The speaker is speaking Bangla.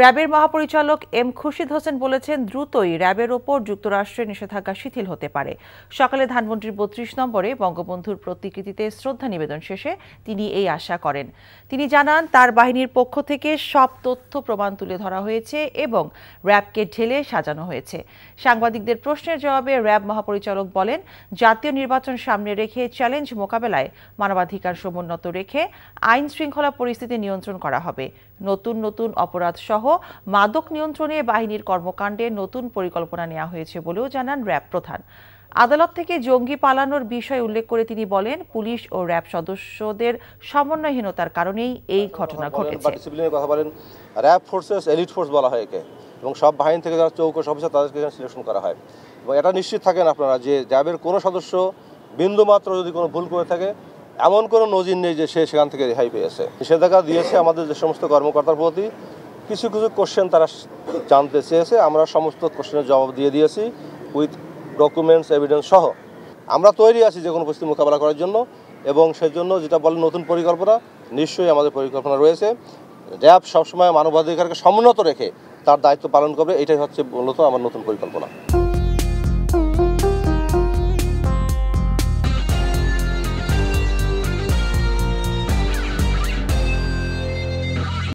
র্যাবের মহাপরিচালক এম খুরশিদ হোসেন বলেছেন দ্রুতই র্যাবের ওপর যুক্তরাষ্ট্রের নিষেধাজ্ঞা শিথিল হতে পারে সকালে ধানমন্ডির বত্রিশ নম্বরে বঙ্গবন্ধুর প্রতিকৃতিতে শ্রদ্ধা নিবেদন শেষে তিনি এই আশা করেন তিনি জানান তার বাহিনীর পক্ষ থেকে সব তথ্য প্রমাণ তুলে ধরা হয়েছে এবং র্যাবকে ঢেলে সাজানো হয়েছে সাংবাদিকদের প্রশ্নের জবাবে র্যাব মহাপরিচালক বলেন জাতীয় নির্বাচন সামনে রেখে চ্যালেঞ্জ মোকাবেলায় মানবাধিকার সমুন্নত রেখে আইন শৃঙ্খলা পরিস্থিতি নিয়ন্ত্রণ করা হবে নতুন নতুন অপরাধ সহ মাদক নিয়ন্ত্রণে বাহিনীর কর্মকাণ্ডে নতুন পরিকল্পনা নেওয়া হয়েছে বলেও জানান র্যাব প্রধান আদালত থেকে জঙ্গি পালানোর বিষয় উল্লেখ করে তিনি বলেন পুলিশ ও র্যাব সদস্যদের সমন্বয়হীনতার কারণেই এই আচ্ছা, ঘটনা ঘটেছে কথা বলেন র্যাব ফোর্সেস এলিট ফোর্স বলা হয় একে এবং সব বাহিনী থেকে যারা চৌকস অফিসার তাদেরকে সিলেকশন করা হয় এবং এটা নিশ্চিত থাকেন আপনারা যে র্যাবের কোনো সদস্য বিন্দুমাত্র যদি কোনো ভুল করে থাকে এমন কোনো নজির নেই যে সে সেখান থেকে রেহাই পেয়েছে নিষেধাজ্ঞা দিয়েছে আমাদের যে সমস্ত কর্মকর্তার প্রতি কিছু কিছু কোশ্চেন তারা জানতে চেয়েছে আমরা সমস্ত কোশ্চেনের জবাব দিয়ে দিয়েছি উইথ ডকুমেন্টস এভিডেন্স সহ আমরা তৈরি আছি যে কোনো পরিস্থিতি মোকাবেলা করার জন্য এবং সেজন্য যেটা বলেন নতুন পরিকল্পনা নিশ্চয়ই আমাদের পরিকল্পনা রয়েছে র্যাব সবসময় মানবাধিকারকে সমুন্নত রেখে তার দায়িত্ব পালন করবে এটাই হচ্ছে মূলত আমার নতুন পরিকল্পনা